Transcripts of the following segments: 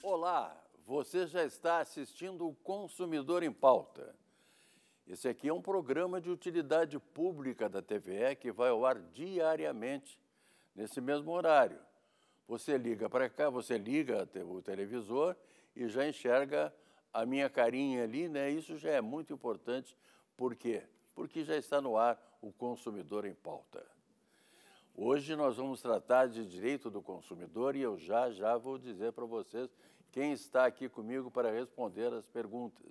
Olá, você já está assistindo o Consumidor em Pauta. Esse aqui é um programa de utilidade pública da TVE que vai ao ar diariamente nesse mesmo horário. Você liga para cá, você liga o televisor e já enxerga a minha carinha ali, né? Isso já é muito importante. Por quê? Porque já está no ar o Consumidor em Pauta. Hoje nós vamos tratar de direito do consumidor e eu já já vou dizer para vocês quem está aqui comigo para responder as perguntas.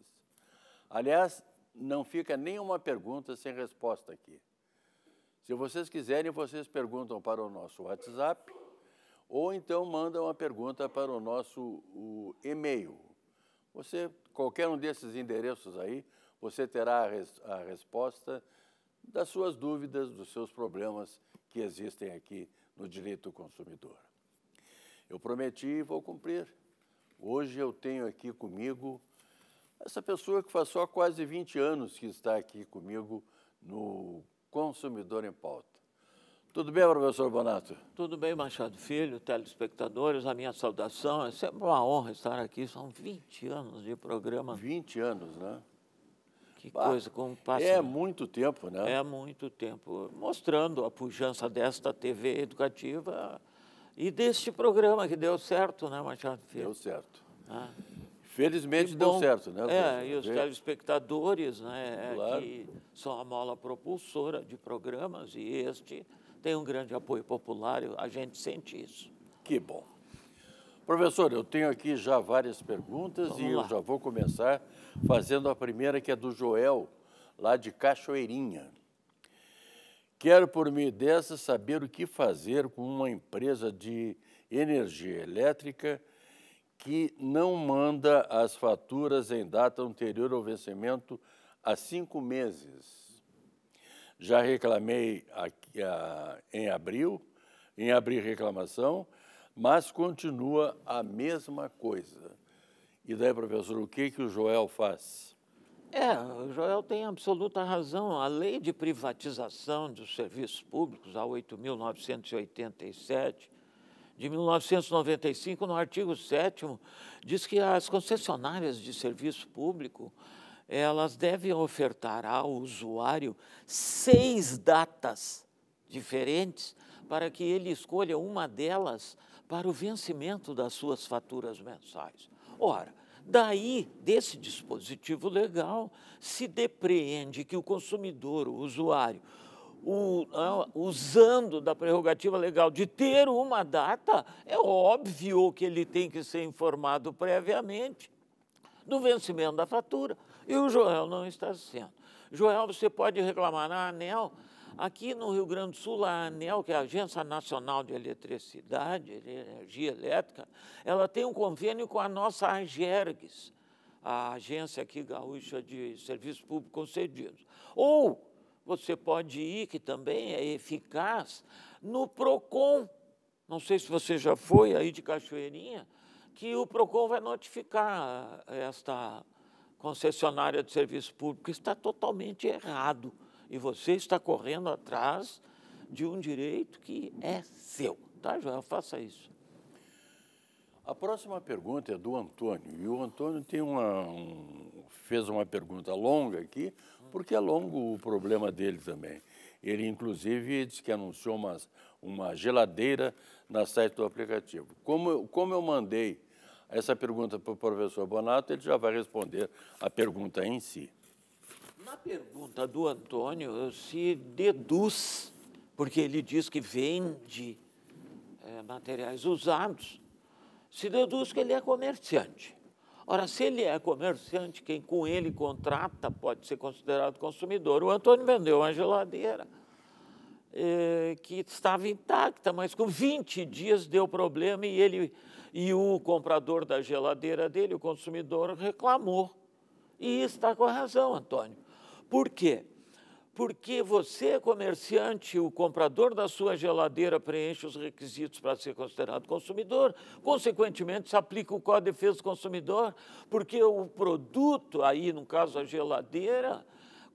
Aliás, não fica nenhuma pergunta sem resposta aqui. Se vocês quiserem, vocês perguntam para o nosso WhatsApp ou então mandam a pergunta para o nosso o e-mail, você, qualquer um desses endereços aí, você terá a, res, a resposta das suas dúvidas, dos seus problemas que existem aqui no direito do consumidor. Eu prometi e vou cumprir. Hoje eu tenho aqui comigo essa pessoa que faz só quase 20 anos que está aqui comigo no Consumidor em Pauta. Tudo bem, professor Bonato? Tudo bem, Machado Filho, telespectadores, a minha saudação. É sempre uma honra estar aqui. São 20 anos de programa. 20 anos, né? Que bah, coisa, como passa. É né? muito tempo, né? É muito tempo. Mostrando a pujança desta TV educativa e deste programa que deu certo, né, Machado Filho? Deu certo. Ah. Felizmente deu certo, né? É, e os telespectadores, né, claro. que são a mola propulsora de programas, e este tem um grande apoio popular, a gente sente isso. Que bom. Professor, eu tenho aqui já várias perguntas Vamos e lá. eu já vou começar fazendo a primeira, que é do Joel, lá de Cachoeirinha. Quero, por meio dessa, saber o que fazer com uma empresa de energia elétrica que não manda as faturas em data anterior ao vencimento há cinco meses já reclamei aqui, a, ah, em abril, em abrir reclamação, mas continua a mesma coisa. E daí, professor, o que, que o Joel faz? É, o Joel tem absoluta razão. A lei de privatização dos serviços públicos, a 8.987, de 1995, no artigo 7, diz que as concessionárias de serviço público elas devem ofertar ao usuário seis datas diferentes para que ele escolha uma delas para o vencimento das suas faturas mensais. Ora, daí, desse dispositivo legal, se depreende que o consumidor, o usuário, o, usando da prerrogativa legal de ter uma data, é óbvio que ele tem que ser informado previamente do vencimento da fatura. E o Joel não está sendo. Joel, você pode reclamar na ANEL. Aqui no Rio Grande do Sul, a ANEL, que é a Agência Nacional de Eletricidade, Energia Elétrica, ela tem um convênio com a nossa AGERGS, a Agência aqui Gaúcha de Serviços Públicos Concedidos. Ou você pode ir, que também é eficaz, no PROCON. Não sei se você já foi aí de Cachoeirinha, que o PROCON vai notificar esta concessionária de serviço público está totalmente errado e você está correndo atrás de um direito que é seu. Tá, Joel? Faça isso. A próxima pergunta é do Antônio. E o Antônio tem uma, um, fez uma pergunta longa aqui, porque é longo o problema dele também. Ele, inclusive, disse que anunciou uma, uma geladeira na site do aplicativo. Como, como eu mandei essa pergunta para o professor Bonato, ele já vai responder a pergunta em si. Na pergunta do Antônio, se deduz, porque ele diz que vende é, materiais usados, se deduz que ele é comerciante. Ora, se ele é comerciante, quem com ele contrata pode ser considerado consumidor. O Antônio vendeu uma geladeira é, que estava intacta, mas com 20 dias deu problema e ele e o comprador da geladeira dele, o consumidor, reclamou. E está com a razão, Antônio. Por quê? Porque você, comerciante, o comprador da sua geladeira preenche os requisitos para ser considerado consumidor. Consequentemente, se aplica o Código de Defesa do Consumidor, porque o produto, aí no caso a geladeira,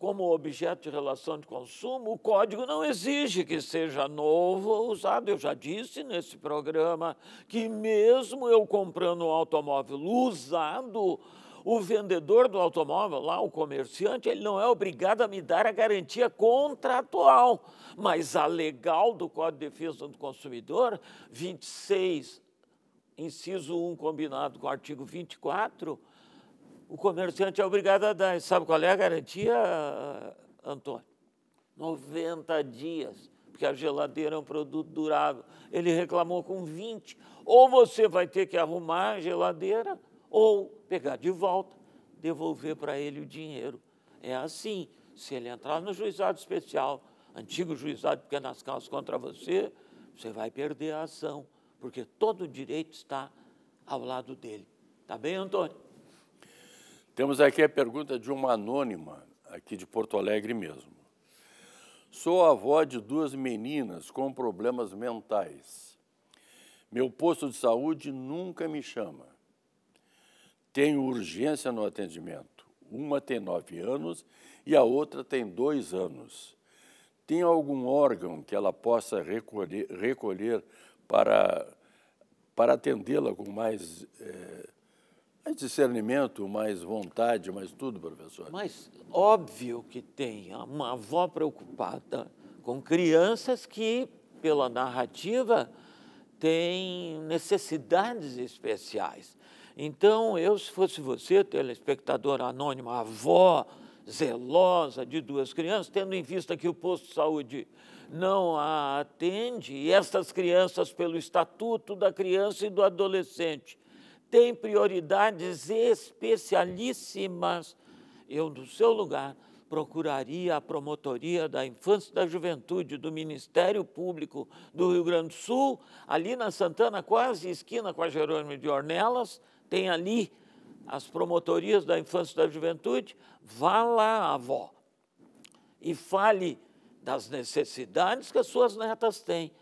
como objeto de relação de consumo, o código não exige que seja novo ou usado. Eu já disse nesse programa que, mesmo eu comprando um automóvel usado, o vendedor do automóvel, lá o comerciante, ele não é obrigado a me dar a garantia contratual, mas a legal do Código de Defesa do Consumidor, 26, inciso 1, combinado com o artigo 24, o comerciante é obrigado a dar. E sabe qual é a garantia, Antônio? 90 dias, porque a geladeira é um produto durável. Ele reclamou com 20. Ou você vai ter que arrumar a geladeira, ou pegar de volta, devolver para ele o dinheiro. É assim. Se ele entrar no juizado especial, antigo juizado de pequenas é causas contra você, você vai perder a ação, porque todo o direito está ao lado dele. Tá bem, Antônio? Temos aqui a pergunta de uma anônima, aqui de Porto Alegre mesmo. Sou avó de duas meninas com problemas mentais. Meu posto de saúde nunca me chama. Tenho urgência no atendimento. Uma tem nove anos e a outra tem dois anos. Tem algum órgão que ela possa recolher, recolher para, para atendê-la com mais é, mais discernimento, mais vontade, mais tudo, professor. Mas óbvio que tem uma avó preocupada com crianças que, pela narrativa, têm necessidades especiais. Então, eu, se fosse você, telespectador anônimo, avó zelosa de duas crianças, tendo em vista que o posto de saúde não a atende, e essas crianças, pelo estatuto da criança e do adolescente, tem prioridades especialíssimas, eu, no seu lugar, procuraria a Promotoria da Infância e da Juventude do Ministério Público do Rio Grande do Sul, ali na Santana, quase esquina com a Jerônimo de Ornelas, tem ali as promotorias da Infância e da Juventude, vá lá, avó, e fale das necessidades que as suas netas têm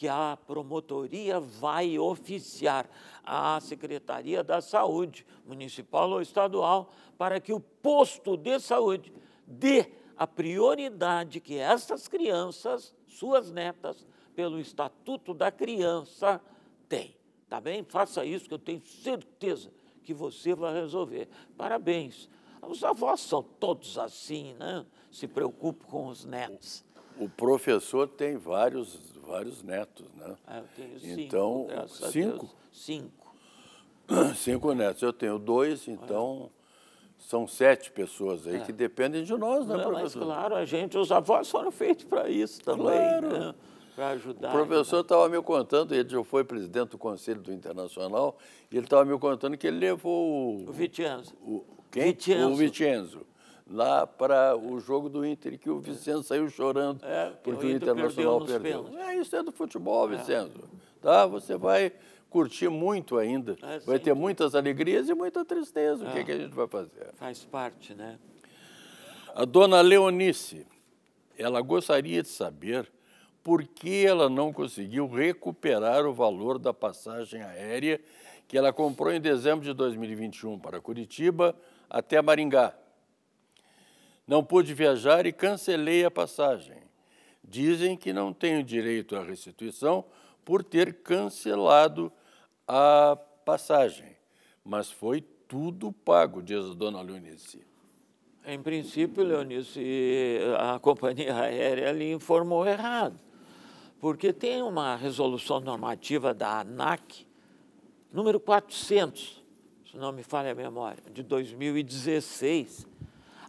que a promotoria vai oficiar à Secretaria da Saúde, municipal ou estadual, para que o posto de saúde dê a prioridade que essas crianças, suas netas, pelo Estatuto da Criança, têm. Tá bem? Faça isso que eu tenho certeza que você vai resolver. Parabéns. Os avós são todos assim, né? Se preocupam com os netos. O professor tem vários, vários netos, né? Ah, eu tenho cinco. Então, cinco? Cinco. Cinco netos. Eu tenho dois, então são sete pessoas aí é. que dependem de nós, né, Não, professor? Mas claro, a gente, os avós foram feitos para isso também, claro. né? para ajudar. O professor estava né? me contando, ele já foi presidente do Conselho do Internacional, e ele estava me contando que ele levou o... O O, quem? Vitienzo. O Vitienzo lá para o jogo do Inter, que o Vicente saiu chorando é, porque o, Internacional perdeu. perdeu. É, isso é do futebol, é. Vicente. Tá? Você vai curtir muito ainda, é, vai ter muitas alegrias e muita tristeza. O que, é. que a gente vai fazer? Faz parte, né? A dona Leonice, ela gostaria de saber por que ela não conseguiu recuperar o valor da passagem aérea que ela comprou em dezembro de 2021 para Curitiba até Maringá, não pude viajar e cancelei a passagem. Dizem que não tenho direito à restituição por ter cancelado a passagem, mas foi tudo pago, diz a dona Leonice. Em princípio, Leonice, a companhia aérea lhe informou errado, porque tem uma resolução normativa da ANAC, número 400, se não me falha a memória, de 2016,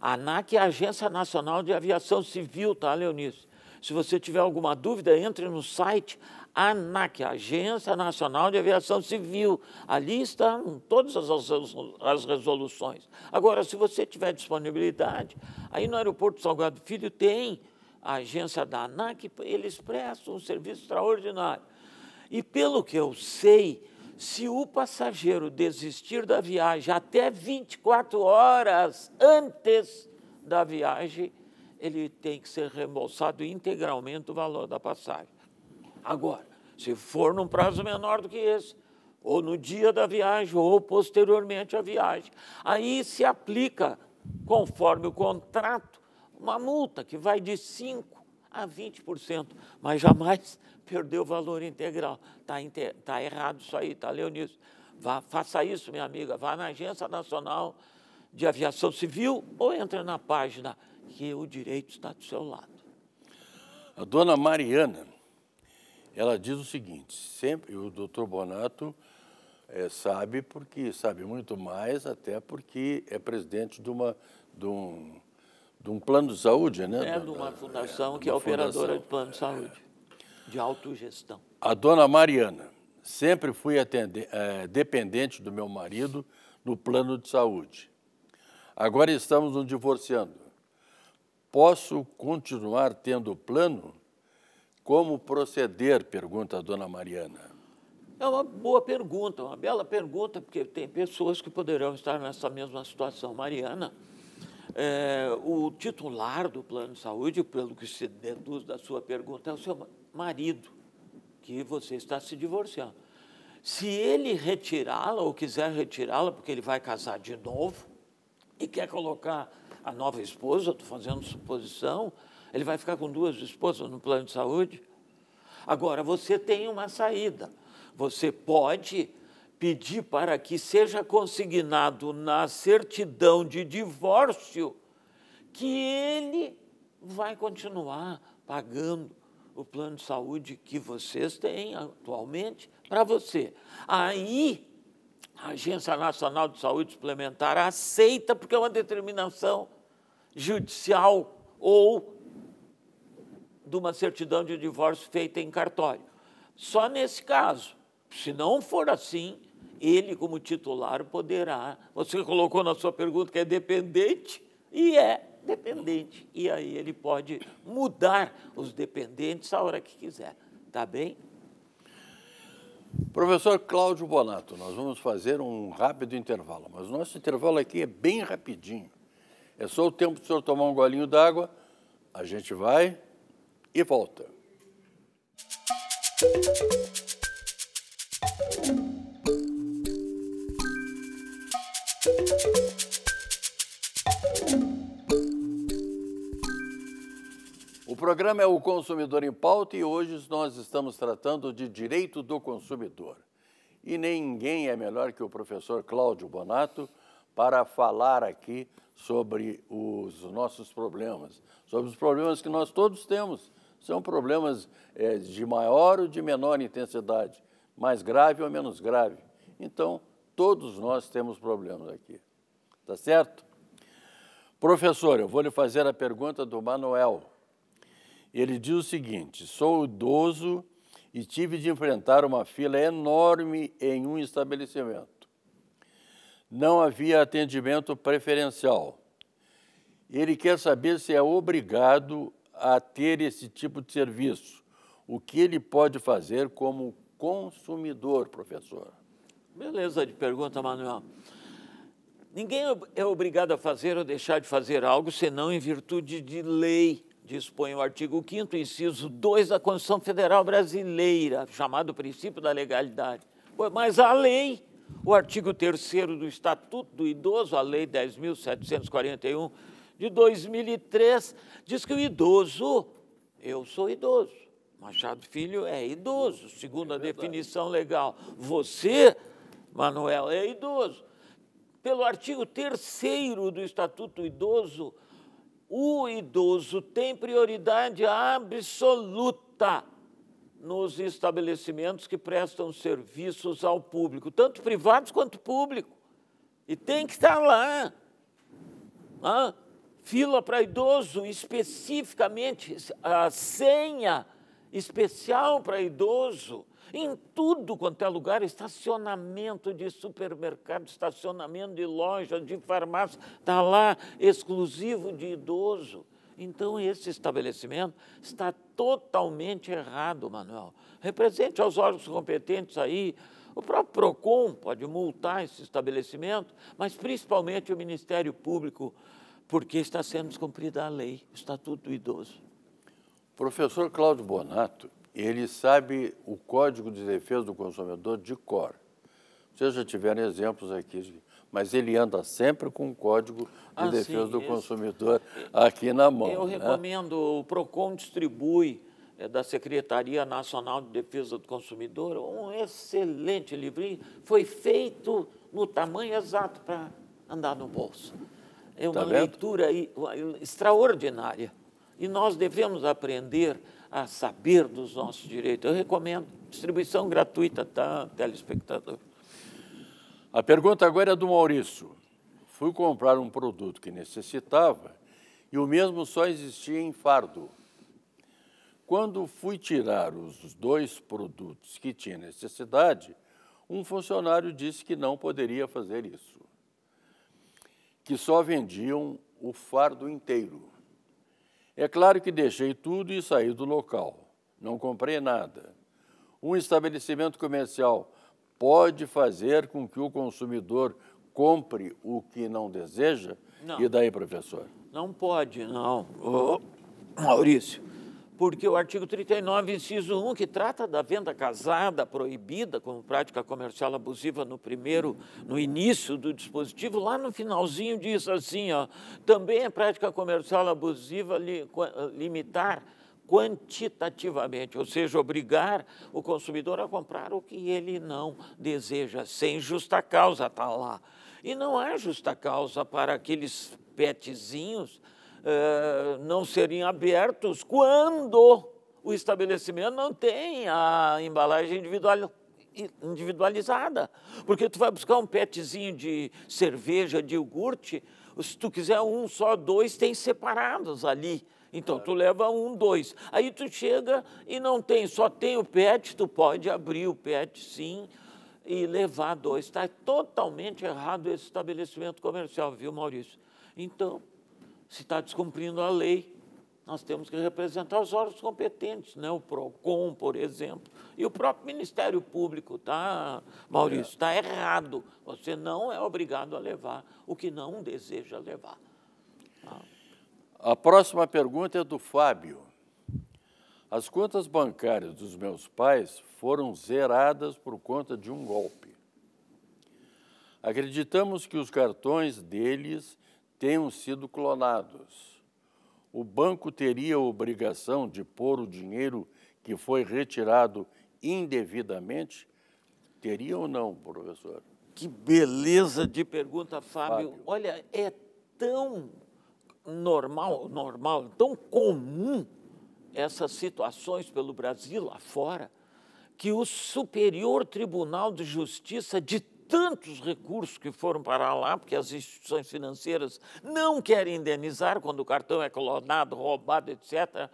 a ANAC é a Agência Nacional de Aviação Civil, tá, Leonice? Se você tiver alguma dúvida, entre no site ANAC, Agência Nacional de Aviação Civil. Ali estão todas as, resoluções. Agora, se você tiver disponibilidade, aí no aeroporto Salgado Filho tem a agência da ANAC, eles prestam um serviço extraordinário. E pelo que eu sei, se o passageiro desistir da viagem até 24 horas antes da viagem, ele tem que ser reembolsado integralmente o valor da passagem. Agora, se for num prazo menor do que esse, ou no dia da viagem, ou posteriormente à viagem, aí se aplica, conforme o contrato, uma multa que vai de 5% a 20%, mas jamais perdeu o valor integral. Está tá errado isso aí, está Leonísio. Vá, faça isso, minha amiga. Vá na Agência Nacional de Aviação Civil ou entra na página que o direito está do seu lado. A dona Mariana, ela diz o seguinte, sempre o doutor Bonato é, sabe porque sabe muito mais, até porque é presidente de uma de um, de um plano de saúde, né? É, de uma fundação é, que é operadora fundação. de plano de saúde de autogestão. A dona Mariana, sempre fui atender, é, eh, dependente do meu marido no plano de saúde. Agora estamos nos divorciando. Posso continuar tendo plano? Como proceder? Pergunta a dona Mariana. É uma boa pergunta, uma bela pergunta, porque tem pessoas que poderão estar nessa mesma situação. Mariana, é, o titular do plano de saúde, pelo que se deduz da sua pergunta, é o seu marido que você está se divorciando. Se ele retirá-la ou quiser retirá-la, porque ele vai casar de novo e quer colocar a nova esposa, estou fazendo suposição, ele vai ficar com duas esposas no plano de saúde. Agora, você tem uma saída. Você pode pedir para que seja consignado na certidão de divórcio que ele vai continuar pagando o plano de saúde que vocês têm atualmente para você. Aí a Agência Nacional de Saúde Suplementar aceita porque é uma determinação judicial ou de uma certidão de divórcio feita em cartório. Só nesse caso, se não for assim, ele como titular poderá. Você colocou na sua pergunta que é dependente e é dependente. E aí ele pode mudar os dependentes a hora que quiser. Tá bem? Professor Cláudio Bonato, nós vamos fazer um rápido intervalo, mas o nosso intervalo aqui é bem rapidinho. É só o tempo do senhor tomar um golinho d'água, a gente vai e volta. Música programa é o Consumidor em Pauta e hoje nós estamos tratando de direito do consumidor. E ninguém é melhor que o professor Cláudio Bonato para falar aqui sobre os nossos problemas, sobre os problemas que nós todos temos. São problemas é, de maior ou de menor intensidade, mais grave ou menos grave. Então, todos nós temos problemas aqui. Tá certo? Professor, eu vou lhe fazer a pergunta do Manuel. Ele diz o seguinte: sou idoso e tive de enfrentar uma fila enorme em um estabelecimento. Não havia atendimento preferencial. Ele quer saber se é obrigado a ter esse tipo de serviço. O que ele pode fazer como consumidor, professor? Beleza de pergunta, Manuel. Ninguém é, é obrigado a fazer ou deixar de fazer algo senão em virtude de lei dispõe o artigo 5 inciso 2 da Constituição Federal Brasileira, chamado princípio da legalidade. Mas a lei, o artigo 3 do Estatuto do Idoso, a Lei 10.741 de 2003, diz que o idoso, eu sou idoso, Machado Filho é idoso, segundo a é definição legal. Você, Manuel, é idoso. Pelo artigo 3 do Estatuto do Idoso, o idoso tem prioridade absoluta nos estabelecimentos que prestam serviços ao público, tanto privados quanto público. E tem que estar lá. fila para idoso, especificamente, a senha especial para idoso em tudo quanto é lugar estacionamento de supermercado, estacionamento de loja, de farmácia está lá exclusivo de idoso. Então, esse estabelecimento está totalmente errado, Manuel. Represente aos órgãos competentes aí. O próprio PROCON pode multar esse estabelecimento, mas principalmente o Ministério Público, porque está sendo descumprida a lei, o Estatuto do Idoso. Professor Cláudio Bonato ele sabe o Código de Defesa do Consumidor de cor. Vocês já tiveram exemplos aqui, mas ele anda sempre com o Código de ah, Defesa sim, do esse... Consumidor aqui na mão. Eu né? recomendo, o PROCON distribui é, da Secretaria Nacional de Defesa do Consumidor um excelente livrinho. Foi feito no tamanho exato para andar no bolso. É tá uma tá leitura extraordinária. E nós devemos aprender a saber dos nossos direitos. Eu recomendo. Distribuição gratuita, tá, telespectador? A pergunta agora é do Maurício. Fui comprar um produto que necessitava e o mesmo só existia em fardo. Quando fui tirar os dois produtos que tinha necessidade, um funcionário disse que não poderia fazer isso, que só vendiam o fardo inteiro. É claro que deixei tudo e saí do local. Não comprei nada. Um estabelecimento comercial pode fazer com que o consumidor compre o que não deseja? Não. E daí, professor? Não pode, não. Ô, Maurício, porque o artigo 39, inciso 1, que trata da venda casada proibida como prática comercial abusiva no primeiro, no início do dispositivo, lá no finalzinho diz assim, ó, também é prática comercial abusiva li, limitar quantitativamente, ou seja, obrigar o consumidor a comprar o que ele não deseja, sem justa causa, está lá. E não há justa causa para aqueles petzinhos eh, não serem abertos quando o estabelecimento não tem a embalagem individual, individualizada. Porque tu vai buscar um petzinho de cerveja, de iogurte, se tu quiser um só, dois, tem separados ali. Então tu leva um, dois. Aí tu chega e não tem, só tem o pet, tu pode abrir o pet sim e levar dois. Está totalmente errado esse estabelecimento comercial, viu, Maurício? Então, se está descumprindo a lei, nós temos que representar os órgãos competentes, né? o PROCON, por exemplo, e o próprio Ministério Público, tá, Maurício? Está é. errado. Você não é obrigado a levar o que não deseja levar. Ah. A próxima pergunta é do Fábio. As contas bancárias dos meus pais foram zeradas por conta de um golpe. Acreditamos que os cartões deles tenham sido clonados. O banco teria a obrigação de pôr o dinheiro que foi retirado indevidamente? Teria ou não, professor? Que beleza de pergunta, Fábio. Fábio. Olha, é tão normal, normal, tão comum essas situações pelo Brasil afora, que o Superior Tribunal de Justiça de tantos recursos que foram para lá, porque as instituições financeiras não querem indenizar quando o cartão é clonado, roubado, etc.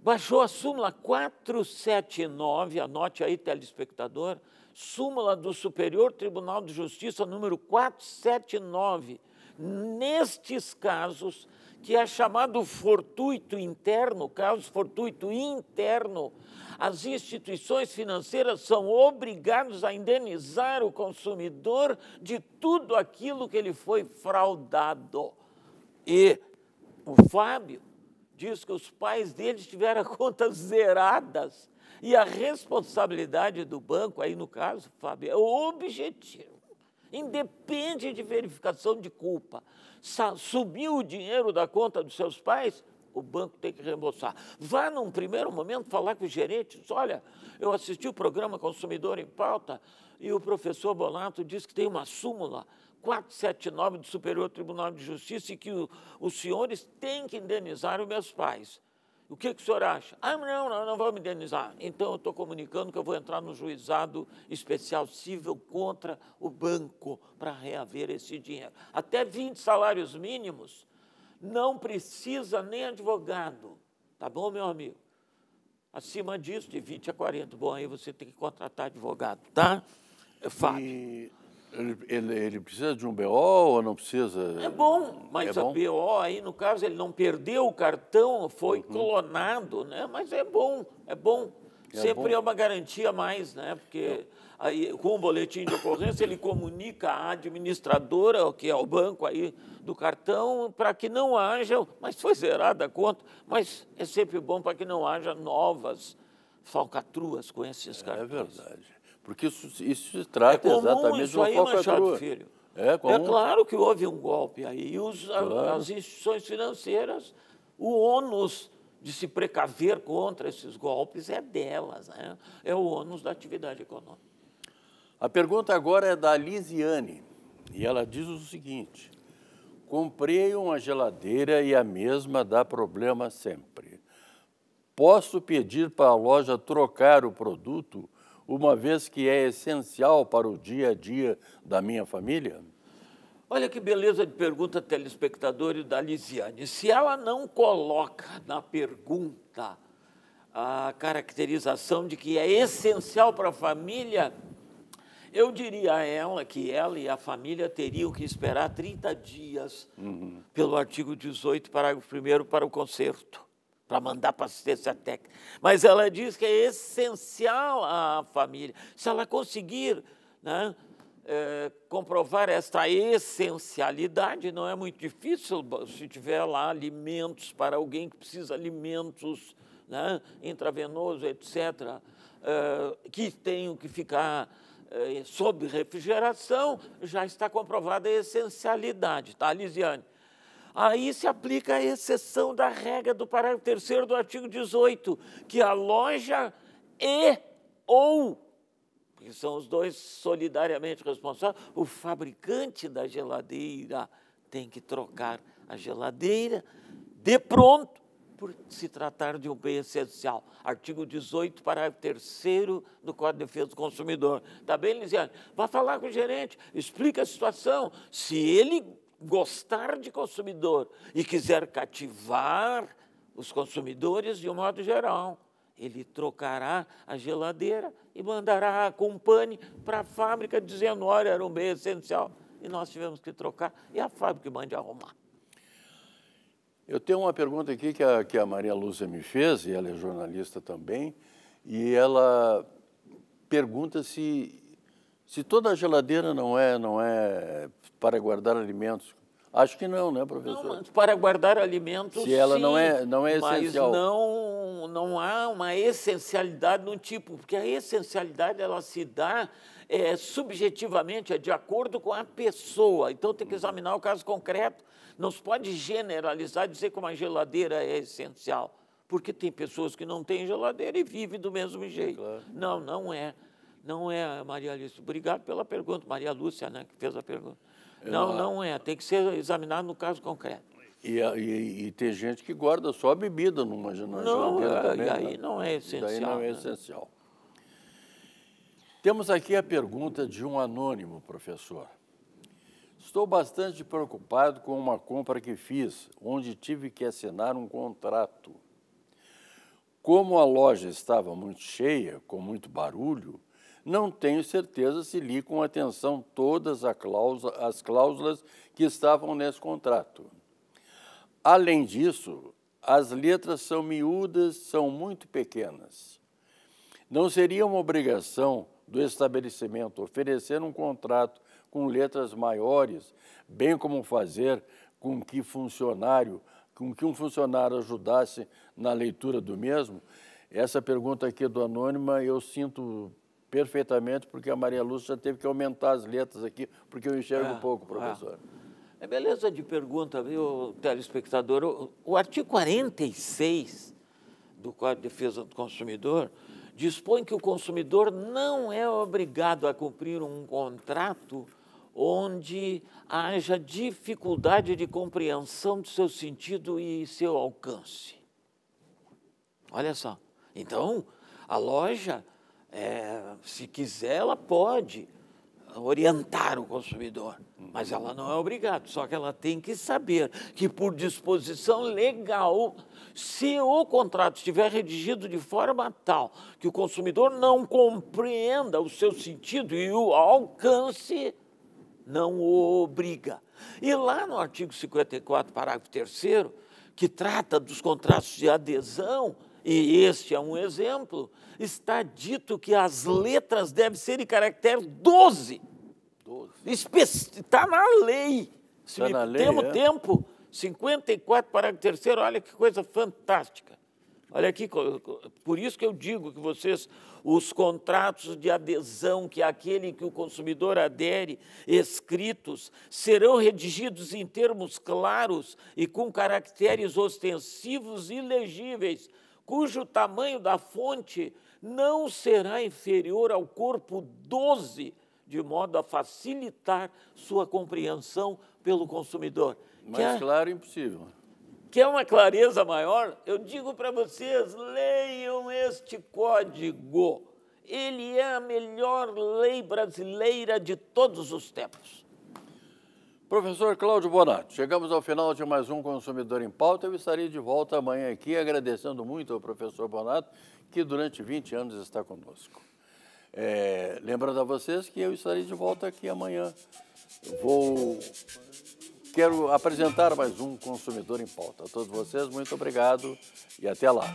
Baixou a súmula 479, anote aí, telespectador, súmula do Superior Tribunal de Justiça número 479. Nestes casos, que é chamado fortuito interno, caso fortuito interno, as instituições financeiras são obrigadas a indenizar o consumidor de tudo aquilo que ele foi fraudado. E o Fábio diz que os pais dele tiveram contas zeradas e a responsabilidade do banco, aí no caso, Fábio, é o objetivo Independe de verificação de culpa. Subiu o dinheiro da conta dos seus pais, o banco tem que reembolsar. Vá num primeiro momento falar com os gerentes. Olha, eu assisti o programa Consumidor em Pauta e o professor Bolato disse que tem uma súmula 479 do Superior Tribunal de Justiça e que o, os senhores têm que indenizar os meus pais. O que, que o senhor acha? Ah, não, não, não vou me indenizar. Então eu estou comunicando que eu vou entrar no juizado especial civil contra o banco para reaver esse dinheiro. Até 20 salários mínimos, não precisa nem advogado. Tá bom, meu amigo? Acima disso, de 20 a 40. Bom, aí você tem que contratar advogado, tá? É Fábio. E ele, ele, ele, precisa de um BO ou não precisa? É bom, mas é bom? a BO aí, no caso, ele não perdeu o cartão, foi uhum. clonado, né? Mas é bom, é bom. É Sempre bom. é uma garantia mais, né? Porque é. aí, com o boletim de ocorrência ele comunica à administradora, que é o banco aí do cartão, para que não haja, mas foi zerada a conta, mas é sempre bom para que não haja novas falcatruas com esses é cartões. É verdade. Porque isso, isso se é trata é exatamente de uma falcatrua. É, comum. é claro que houve um golpe aí. E os, claro. as instituições financeiras, o ônus de se precaver contra esses golpes é delas, né? é o ônus da atividade econômica. A pergunta agora é da Lisiane, e ela diz o seguinte: comprei uma geladeira e a mesma dá problema sempre. Posso pedir para a loja trocar o produto uma vez que é essencial para o dia a dia da minha família? Olha que beleza de pergunta, telespectador, e da Lisiane. Se ela não coloca na pergunta a caracterização de que é essencial para a família, eu diria a ela que ela e a família teriam que esperar 30 dias uhum. pelo artigo 18, parágrafo 1 para o conserto para mandar para assistência técnica. Mas ela diz que é essencial à família. Se ela conseguir né, é, comprovar esta essencialidade, não é muito difícil se tiver lá alimentos para alguém que precisa de alimentos né, intravenoso, etc., é, eh, que tenham que ficar eh, sob refrigeração, já está comprovada a essencialidade, tá, Lisiane? Aí se aplica a exceção da regra do parágrafo 3 do artigo 18, que a loja e ou, porque são os dois solidariamente responsáveis, o fabricante da geladeira tem que trocar a geladeira de pronto por se tratar de um bem essencial. Artigo 18, parágrafo 3 do Código de Defesa do Consumidor. Está bem, Lisiane? Vá falar com o gerente, explica a situação. Se ele gostar de consumidor e quiser cativar os consumidores de um modo geral, ele trocará a geladeira e mandará a Company para a fábrica dizendo, olha, era um bem essencial e nós tivemos que trocar e a fábrica mande arrumar. Eu tenho uma pergunta aqui que a, que a Maria Lúcia me fez, e ela é jornalista também, e ela pergunta se se toda a geladeira não é, não é para guardar alimentos, acho que não, né, professor? Não, para guardar alimentos, Se ela é, sim, não é, não é essencial. Mas não, não há uma essencialidade no tipo, porque a essencialidade ela se dá é, subjetivamente, é de acordo com a pessoa. Então tem que examinar o caso concreto. Não se pode generalizar e dizer que uma geladeira é essencial, porque tem pessoas que não têm geladeira e vivem do mesmo jeito. Claro. Não, não é. Não é, Maria Alice. Obrigado pela pergunta, Maria Lúcia, né, que fez a pergunta. Não, não é. Tem que ser examinado no caso concreto. E, e, e tem gente que guarda só a bebida numa, numa não, é, também. E aí né? é não é essencial. Daí não é essencial. Temos aqui a pergunta de um anônimo, professor. Estou bastante preocupado com uma compra que fiz, onde tive que assinar um contrato. Como a loja estava muito cheia, com muito barulho, não tenho certeza se li com atenção todas as cláusulas que estavam nesse contrato. Além disso, as letras são miúdas, são muito pequenas. Não seria uma obrigação do estabelecimento oferecer um contrato com letras maiores, bem como fazer com que funcionário, com que um funcionário ajudasse na leitura do mesmo? Essa pergunta aqui do anônima eu sinto perfeitamente, porque a Maria Lúcia teve que aumentar as letras aqui, porque eu enxergo é, um pouco, é. professor. É. é. beleza de pergunta, viu, telespectador? O, o artigo 46 do Código de Defesa do Consumidor dispõe que o consumidor não é obrigado a cumprir um contrato onde haja dificuldade de compreensão do seu sentido e seu alcance. Olha só. Então, a loja é, se quiser, ela pode orientar o consumidor, mas ela não é obrigada, só que ela tem que saber que, por disposição legal, se o contrato estiver redigido de forma tal que o consumidor não compreenda o seu sentido e o alcance, não o obriga. E lá no artigo 54, parágrafo 3, que trata dos contratos de adesão, e este é um exemplo, está dito que as letras devem ser de caractere 12. 12. Está na lei. Se tá na lei, temos é. tempo, 54 parágrafo terceiro, olha que coisa fantástica. Olha aqui, por isso que eu digo que vocês, os contratos de adesão, que aquele que o consumidor adere, escritos, serão redigidos em termos claros e com caracteres ostensivos e legíveis cujo tamanho da fonte não será inferior ao corpo 12, de modo a facilitar sua compreensão pelo consumidor. Mais é, claro, impossível. Quer uma clareza maior? Eu digo para vocês: leiam este código. Ele é a melhor lei brasileira de todos os tempos. Professor Cláudio Bonato, chegamos ao final de mais um Consumidor em Pauta. Eu estarei de volta amanhã aqui, agradecendo muito ao professor Bonato, que durante 20 anos está conosco. É, lembrando a vocês que eu estarei de volta aqui amanhã. Vou. Quero apresentar mais um Consumidor em Pauta. A todos vocês, muito obrigado e até lá.